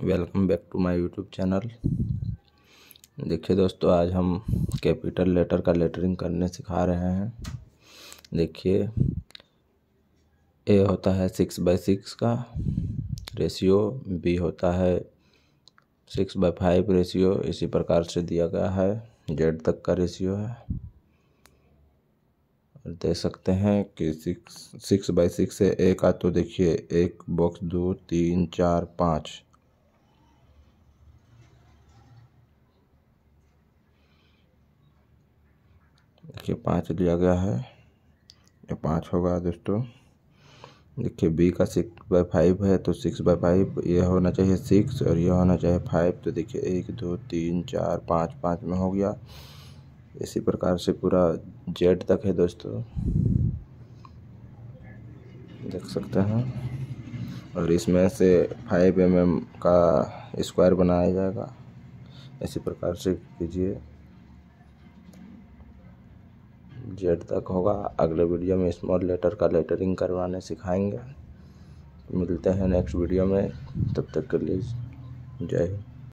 welcome back to my YouTube channel देखिए दोस्तों आज हम कैपिटल लेटर का लेटरिंग करने सिखा रहे हैं देखिए ए होता है सिक्स बाई सिक्स का रेशियो बी होता है सिक्स बाई फाइव रेशियो इसी प्रकार से दिया गया है जेड तक का रेशियो है देख सकते हैं कि सिक्स सिक्स बाई सिक्स है ए का तो देखिए एक बॉक्स दो तीन चार पाँच देखिए पाँच लिया गया है ये पाँच होगा दोस्तों देखिए बी का सिक्स बाई फाइव है तो सिक्स बाई फाइव ये होना चाहिए सिक्स और ये होना चाहिए फाइव तो देखिए एक दो तीन चार पाँच पाँच में हो गया इसी प्रकार से पूरा जेड तक है दोस्तों देख सकते हैं और इसमें से फाइव एम का स्क्वायर बनाया जाएगा इसी प्रकार से कीजिए जेड तक होगा अगले वीडियो में स्मॉल लेटर का लेटरिंग करवाने सिखाएंगे मिलते हैं नेक्स्ट वीडियो में तब तक के लिए जय हिंद